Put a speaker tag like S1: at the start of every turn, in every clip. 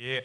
S1: E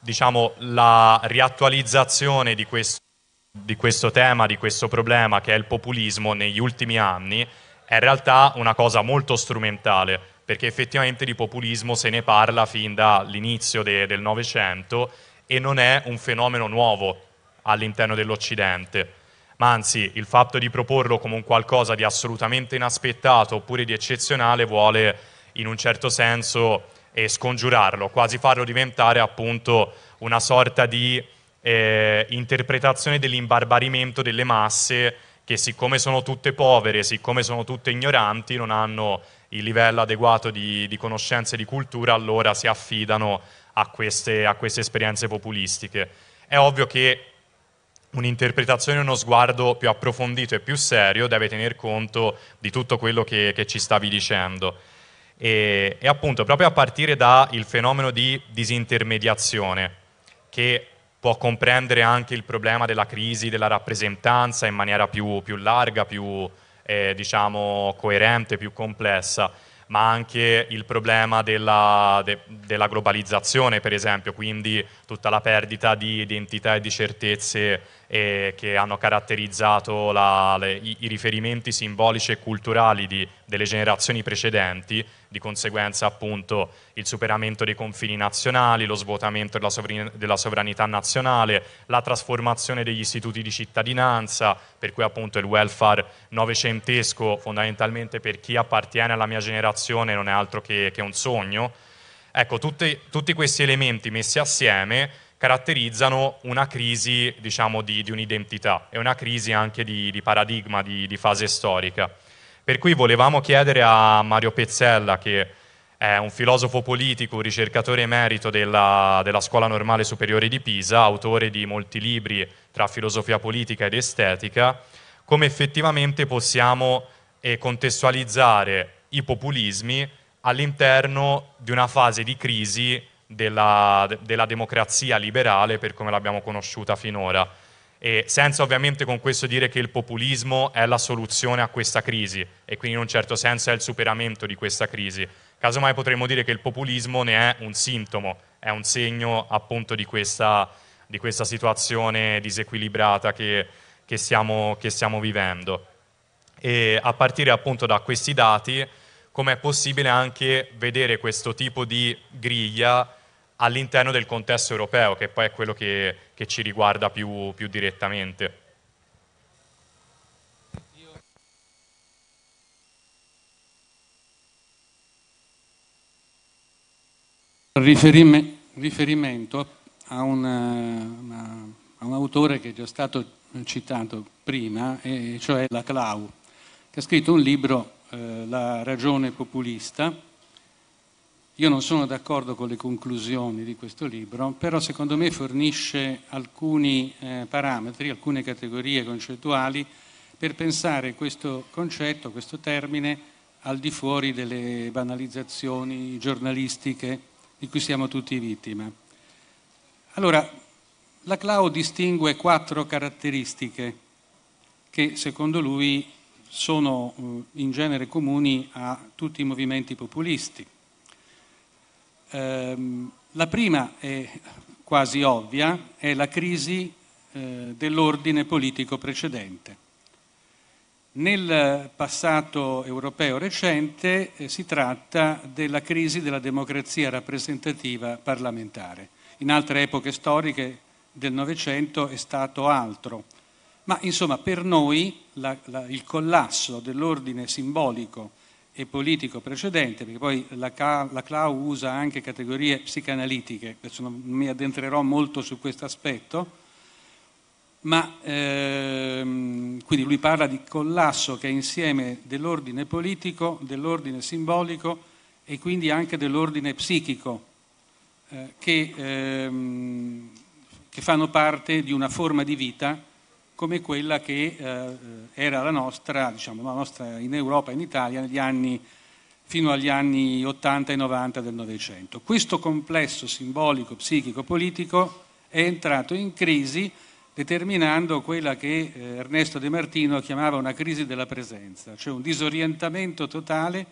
S1: diciamo, la riattualizzazione di questo, di questo tema, di questo problema che è il populismo negli ultimi anni, è in realtà una cosa molto strumentale, perché effettivamente di populismo se ne parla fin dall'inizio de, del Novecento e non è un fenomeno nuovo all'interno dell'Occidente. Ma anzi, il fatto di proporlo come un qualcosa di assolutamente inaspettato oppure di eccezionale vuole in un certo senso e scongiurarlo, quasi farlo diventare appunto una sorta di eh, interpretazione dell'imbarbarimento delle masse che siccome sono tutte povere, siccome sono tutte ignoranti, non hanno il livello adeguato di, di conoscenze e di cultura, allora si affidano a queste, a queste esperienze populistiche. È ovvio che un'interpretazione, uno sguardo più approfondito e più serio deve tener conto di tutto quello che, che ci stavi dicendo. E, e appunto proprio a partire dal fenomeno di disintermediazione, che può comprendere anche il problema della crisi della rappresentanza in maniera più, più larga, più eh, diciamo, coerente, più complessa, ma anche il problema della, de, della, globalizzazione, per esempio, quindi tutta la perdita di identità e di certezze eh, che hanno caratterizzato la, le, i, i riferimenti simbolici e culturali di delle generazioni precedenti, di conseguenza appunto il superamento dei confini nazionali, lo svuotamento della, sovran- della sovranità nazionale, la trasformazione degli istituti di cittadinanza, per cui appunto il welfare novecentesco fondamentalmente per chi appartiene alla mia generazione non è altro che, che un sogno. Ecco, tutti, tutti questi elementi messi assieme caratterizzano una crisi diciamo, di, di, un'identità e una crisi anche di, di paradigma, di, di, fase storica. Per cui volevamo chiedere a Mario Pezzella, che è un filosofo politico, ricercatore emerito della, della Scuola Normale Superiore di Pisa, autore di molti libri tra filosofia politica ed estetica, come effettivamente possiamo eh, contestualizzare i populismi all'interno di una fase di crisi della, della democrazia liberale per come l'abbiamo conosciuta finora e senza ovviamente con questo dire che il populismo è la soluzione a questa crisi e quindi in un certo senso è il superamento di questa crisi. Casomai potremmo dire che il populismo ne è un sintomo, è un segno appunto di questa, di questa situazione disequilibrata che, che, stiamo, che stiamo vivendo. E a partire appunto da questi dati, com'è possibile anche vedere questo tipo di griglia all'interno del contesto europeo, che poi è quello che, che ci riguarda più, più direttamente.
S2: Riferime, riferimento a, una, eh, a, un autore che è già stato citato prima, e cioè Laclau, che ha scritto un libro, eh, La ragione populista, io non sono d'accordo con le conclusioni di questo libro, però secondo me fornisce alcuni eh, parametri, alcune categorie concettuali per pensare questo concetto, questo termine, al di fuori delle banalizzazioni giornalistiche di cui siamo tutti vittime. Allora, la Clau distingue quattro caratteristiche che secondo lui sono eh, in genere comuni a tutti i movimenti populisti Ehm, la prima è quasi ovvia, è la crisi eh, dell'ordine politico precedente. Nel passato europeo recente eh, si tratta della crisi della democrazia rappresentativa parlamentare. In altre epoche storiche del Novecento è stato altro. Ma insomma per noi la, la, il collasso dell'ordine simbolico e politico precedente, perché poi la, la Clau usa anche categorie psicanalitiche, adesso non mi addentrerò molto su questo aspetto, ma ehm, quindi lui parla di collasso che è insieme dell'ordine politico, dell'ordine simbolico e quindi anche dell'ordine psichico, eh, che, ehm, che fanno parte di una forma di vita come quella che eh, era la nostra, diciamo, la nostra in Europa e in Italia anni, fino agli anni 80 e 90 del Novecento. Questo complesso simbolico, psichico, politico è entrato in crisi determinando quella che eh, Ernesto De Martino chiamava una crisi della presenza, cioè un disorientamento totale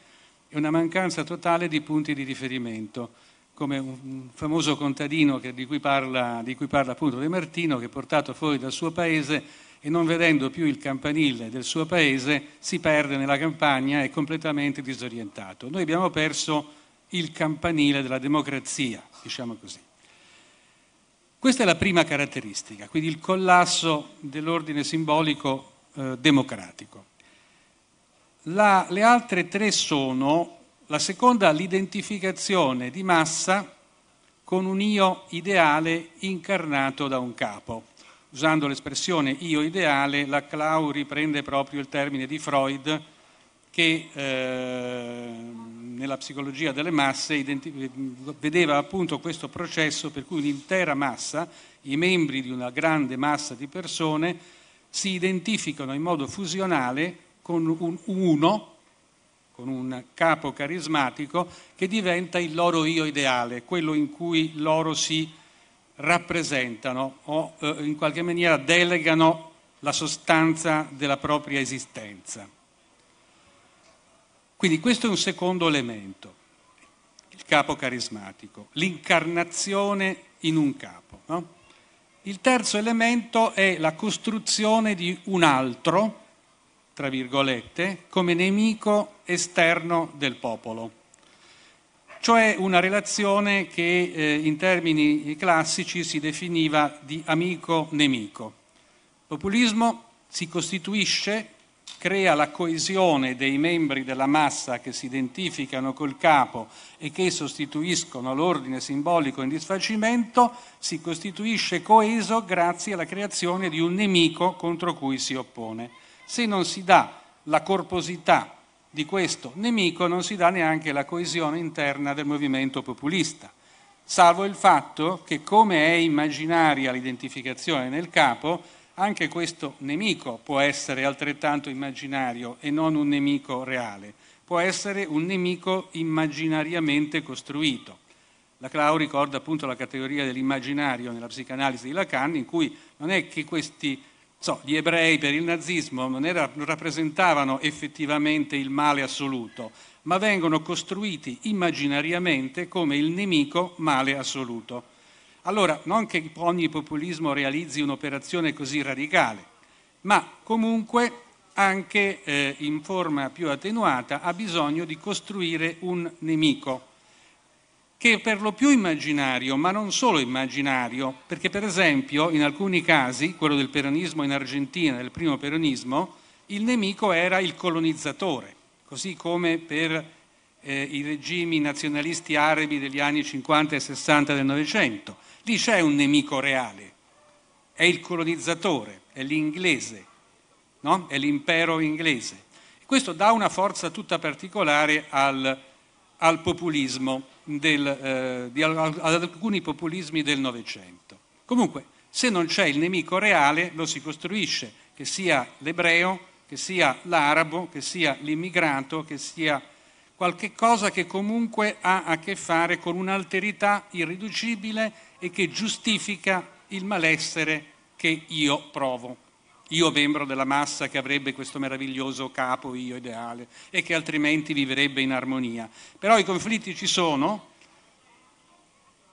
S2: e una mancanza totale di punti di riferimento come un famoso contadino che, di, cui parla, di, cui parla, appunto De Martino, che è portato fuori dal suo paese e non vedendo più il campanile del suo paese si perde nella campagna e è completamente disorientato. Noi abbiamo perso il campanile della democrazia, diciamo così. Questa è la prima caratteristica, quindi il collasso dell'ordine simbolico eh, democratico. La, le altre tre sono la seconda, l'identificazione di massa con un io ideale incarnato da un capo. Usando l'espressione io ideale, la Clau riprende proprio il termine di Freud che eh, nella psicologia delle masse vedeva appunto questo processo per cui un'intera massa, i membri di una grande massa di persone, si identificano in modo fusionale con un uno con un capo carismatico che diventa il loro io ideale, quello in cui loro si rappresentano o eh, in qualche maniera delegano la sostanza della propria esistenza. Quindi questo è un secondo elemento, il capo carismatico, l'incarnazione in un capo. No? Il terzo elemento è la costruzione di un altro, tra virgolette, come nemico esterno del popolo. Cioè una relazione che eh, in termini classici si definiva di amico-nemico. Populismo si costituisce, crea la coesione dei membri della massa che si identificano col capo e che sostituiscono l'ordine simbolico in disfacimento, si costituisce coeso grazie alla creazione di un nemico contro cui si oppone se non si dà la corposità di questo nemico, non si dà neanche la coesione interna del movimento populista, salvo il fatto che come è immaginaria l'identificazione nel capo, anche questo nemico può essere altrettanto immaginario e non un nemico reale, può essere un nemico immaginariamente costruito. Laclau ricorda appunto la categoria dell'immaginario nella psicanalisi di Lacan, in cui non è che questi so, gli ebrei per il nazismo non, era, non rappresentavano effettivamente il male assoluto, ma vengono costruiti immaginariamente come il nemico male assoluto. Allora, non che ogni populismo realizzi un'operazione così radicale, ma comunque anche eh, in forma più attenuata ha bisogno di costruire un nemico che è per lo più immaginario, ma non solo immaginario, perché per esempio in alcuni casi, quello del peronismo in Argentina, del primo peronismo, il nemico era il colonizzatore, così come per eh, i regimi nazionalisti arabi degli anni 50 e 60 del Novecento. Lì c'è un nemico reale, è il colonizzatore, è l'inglese, no? è l'impero inglese. Questo dà una forza tutta particolare al al populismo del, eh, di, ad alcuni populismi del Novecento. Comunque, se non c'è il nemico reale, lo si costruisce, che sia l'ebreo, che sia l'arabo, che sia l'immigrato, che sia qualche cosa che comunque ha a che fare con un'alterità irriducibile e che giustifica il malessere che io provo io membro della massa che avrebbe questo meraviglioso capo io ideale e che altrimenti vivrebbe in armonia. Però i conflitti ci sono,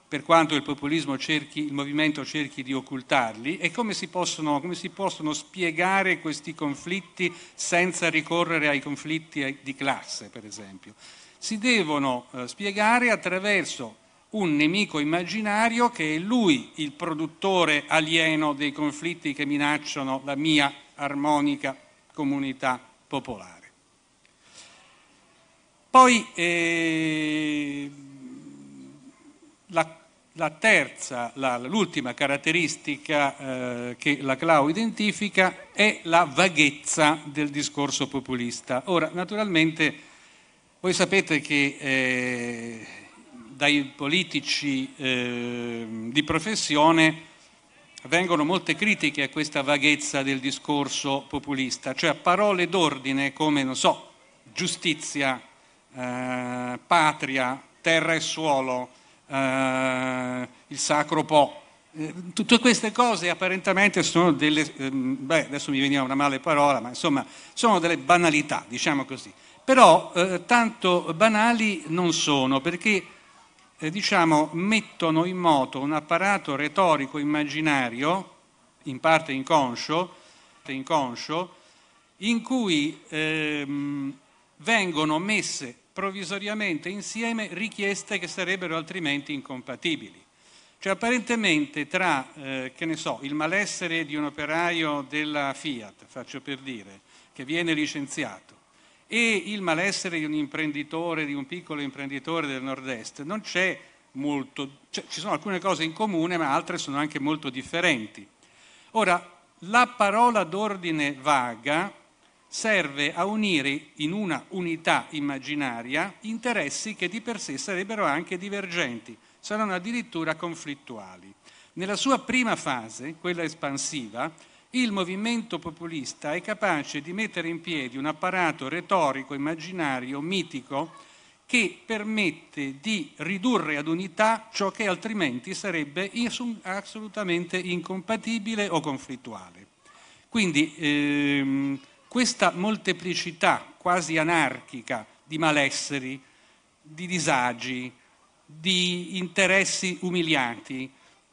S2: per quanto il populismo cerchi, il movimento cerchi di occultarli, e come si, possono, come si possono spiegare questi conflitti senza ricorrere ai conflitti di classe, per esempio? Si devono eh, spiegare attraverso un nemico immaginario che è lui il produttore alieno dei conflitti che minacciano la mia armonica comunità popolare. Poi eh, la, la terza, la, l'ultima caratteristica eh, che la Clau identifica è la vaghezza del discorso populista. Ora, naturalmente, voi sapete che eh, dai politici eh, di professione vengono molte critiche a questa vaghezza del discorso populista, cioè parole d'ordine come, non so, giustizia, eh, patria, terra e suolo, eh, il sacro po'. Eh, tutte queste cose apparentemente sono delle, ehm, beh adesso mi veniva una male parola, ma insomma sono delle banalità, diciamo così. Però eh, tanto banali non sono, perché eh, diciamo, mettono in moto un apparato retorico immaginario, in parte inconscio, inconscio in cui ehm, vengono messe provvisoriamente insieme richieste che sarebbero altrimenti incompatibili. Cioè apparentemente tra, eh, che ne so, il malessere di un operaio della Fiat, faccio per dire, che viene licenziato, e il malessere di un imprenditore, di un piccolo imprenditore del nord-est, non c'è molto, cioè, ci sono alcune cose in comune ma altre sono anche molto differenti. Ora, la parola d'ordine vaga serve a unire in una unità immaginaria interessi che di per sé sarebbero anche divergenti, saranno addirittura conflittuali. Nella sua prima fase, quella espansiva, il movimento populista è capace di mettere in piedi un apparato retorico, immaginario, mitico, che permette di ridurre ad unità ciò che altrimenti sarebbe assolutamente incompatibile o conflittuale. Quindi ehm, questa molteplicità quasi anarchica di malesseri, di disagi, di interessi umiliati,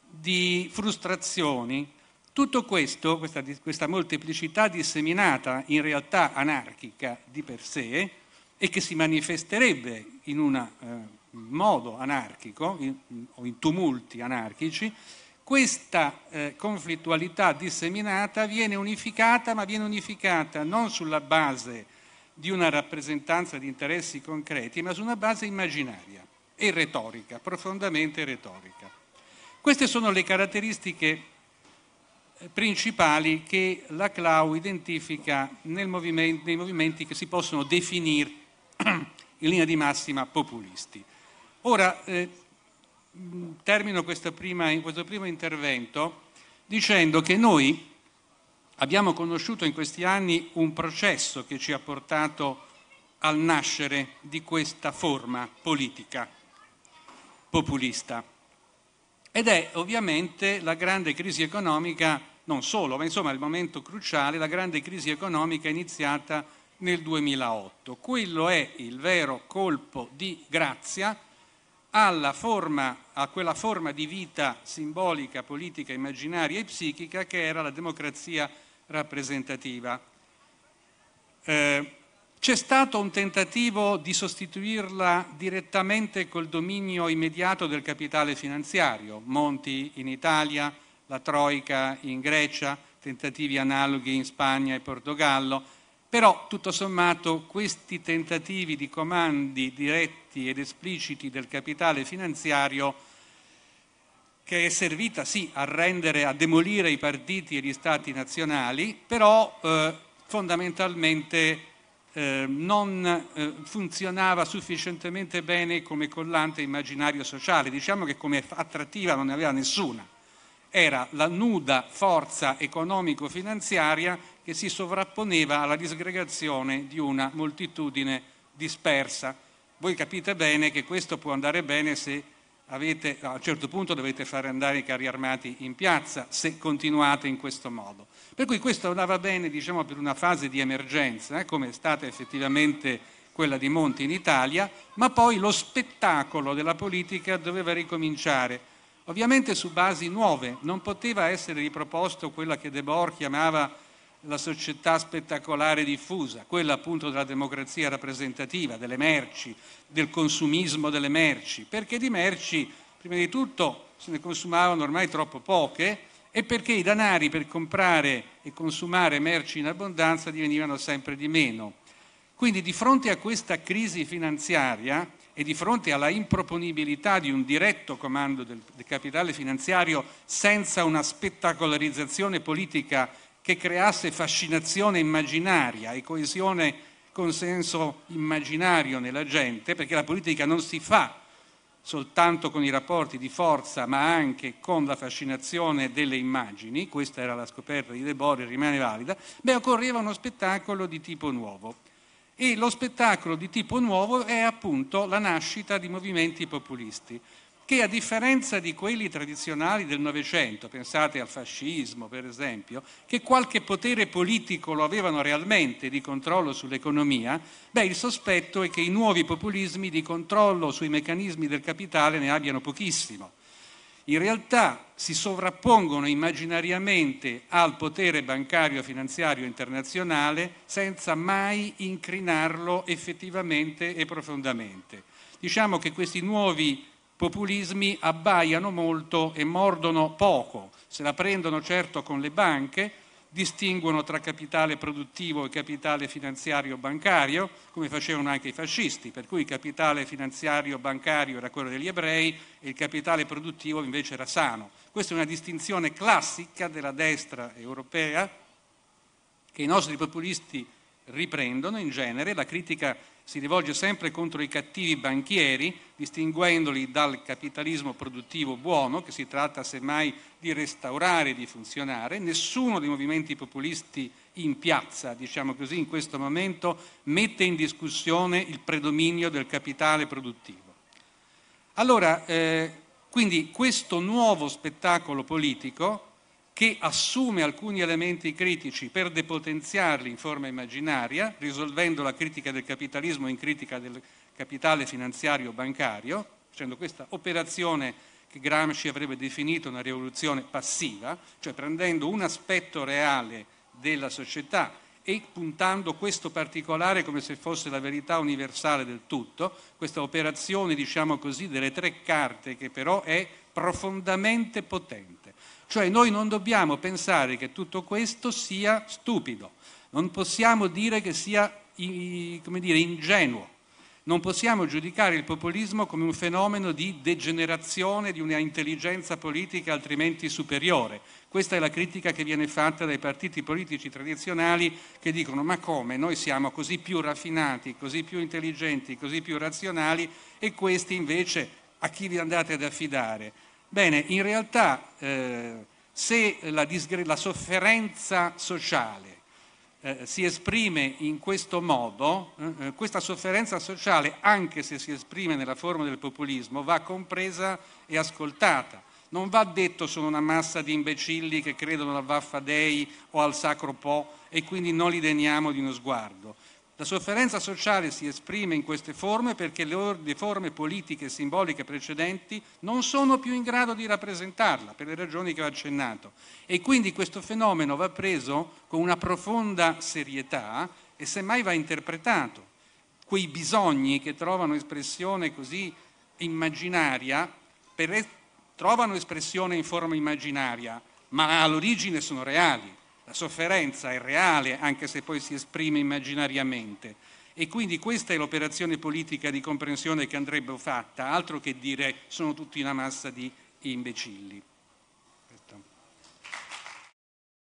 S2: di frustrazioni, tutto questo, questa, questa, molteplicità disseminata, in realtà anarchica di per sé, e che si manifesterebbe in un eh, modo anarchico in, o in tumulti anarchici, questa eh, conflittualità disseminata viene unificata, ma viene unificata non sulla base di una rappresentanza di interessi concreti, ma su una base immaginaria e retorica, profondamente retorica. Queste sono le caratteristiche principali che la CLAU identifica movimento, nei movimenti che si possono definire in linea di massima populisti. Ora, eh, termino prima, questo primo intervento dicendo che noi abbiamo conosciuto in questi anni un processo che ci ha portato al nascere di questa forma politica populista ed è ovviamente la grande crisi economica non solo, ma insomma il momento cruciale, la grande crisi economica iniziata nel 2008. Quello è il vero colpo di grazia forma, a quella forma di vita simbolica, politica, immaginaria e psichica che era la democrazia rappresentativa. Eh, c'è stato un tentativo di sostituirla direttamente col dominio immediato del capitale finanziario, Monti in Italia, la Troica in Grecia, tentativi analoghi in Spagna e Portogallo, però tutto sommato questi tentativi di comandi diretti ed espliciti del capitale finanziario che è servita sì a rendere, a demolire i partiti e gli stati nazionali, però eh, fondamentalmente eh, non eh, funzionava sufficientemente bene come collante immaginario sociale, diciamo che come attrattiva non ne aveva nessuna era la nuda forza economico-finanziaria che si sovrapponeva alla disgregazione di una moltitudine dispersa. Voi capite bene che questo può andare bene se avete, a un certo punto dovete fare andare i carri armati in piazza, se continuate in questo modo. Per cui questo andava bene diciamo, per una fase di emergenza, eh, come è stata effettivamente quella di Monti in Italia, ma poi lo spettacolo della politica doveva ricominciare Ovviamente su basi nuove, non poteva essere riproposto quella che Debord chiamava la società spettacolare diffusa, quella appunto della democrazia rappresentativa, delle merci, del consumismo delle merci, perché di merci prima di tutto se ne consumavano ormai troppo poche e perché i danari per comprare e consumare merci in abbondanza divenivano sempre di meno. Quindi di fronte a questa crisi finanziaria e di fronte alla improponibilità di un diretto comando del, del capitale finanziario senza una spettacolarizzazione politica che creasse fascinazione immaginaria e coesione consenso immaginario nella gente, perché la politica non si fa soltanto con i rapporti di forza, ma anche con la fascinazione delle immagini, questa era la scoperta di De Boer, rimane valida, beh, occorreva uno spettacolo di tipo nuovo e lo spettacolo di tipo nuovo è appunto la nascita di movimenti populisti che a differenza di quelli tradizionali del Novecento, pensate al fascismo per esempio, che qualche potere politico lo avevano realmente di controllo sull'economia, beh il sospetto è che i nuovi populismi di controllo sui meccanismi del capitale ne abbiano pochissimo in realtà si sovrappongono immaginariamente al potere bancario e finanziario internazionale senza mai incrinarlo effettivamente e profondamente. Diciamo che questi nuovi populismi abbaiano molto e mordono poco, se la prendono certo con le banche, distinguono tra capitale produttivo e capitale finanziario bancario, come facevano anche i fascisti, per cui il capitale finanziario bancario era quello degli ebrei e il capitale produttivo invece era sano. Questa è una distinzione classica della destra europea che i nostri populisti riprendono in genere, la critica si rivolge sempre contro i cattivi banchieri, distinguendoli dal capitalismo produttivo buono, che si tratta semmai di restaurare e di funzionare. Nessuno dei movimenti populisti in piazza, diciamo così, in questo momento mette in discussione il predominio del capitale produttivo. Allora, eh, quindi questo nuovo spettacolo politico che assume alcuni elementi critici per depotenziarli in forma immaginaria, risolvendo la critica del capitalismo in critica del capitale finanziario bancario, facendo questa operazione che Gramsci avrebbe definito una rivoluzione passiva, cioè prendendo un aspetto reale della società e puntando questo particolare come se fosse la verità universale del tutto, questa operazione, diciamo così, delle tre carte che però è profondamente potente. Cioè noi non dobbiamo pensare che tutto questo sia stupido, non possiamo dire che sia dire, ingenuo, non possiamo giudicare il populismo come un fenomeno di degenerazione di una intelligenza politica altrimenti superiore. Questa è la critica che viene fatta dai partiti politici tradizionali che dicono ma come noi siamo così più raffinati, così più intelligenti, così più razionali e questi invece a chi vi andate ad affidare? Bene, in realtà eh, se la, la, sofferenza sociale eh, si esprime in questo modo, eh, eh, questa sofferenza sociale, anche se si esprime nella forma del populismo, va compresa e ascoltata. Non va detto sono una massa di imbecilli che credono al Vaffa Dei o al Sacro Po e quindi non li deniamo di uno sguardo. La sofferenza sociale si esprime in queste forme perché le forme politiche e simboliche precedenti non sono più in grado di rappresentarla, per le ragioni che ho accennato. E quindi questo fenomeno va preso con una profonda serietà e semmai va interpretato. Quei bisogni che trovano espressione così immaginaria, per, trovano espressione in forma immaginaria, ma all'origine sono reali la sofferenza è reale, anche se poi si esprime immaginariamente. E quindi questa è l'operazione politica di comprensione che andrebbe fatta, altro che dire sono tutti una massa di imbecilli.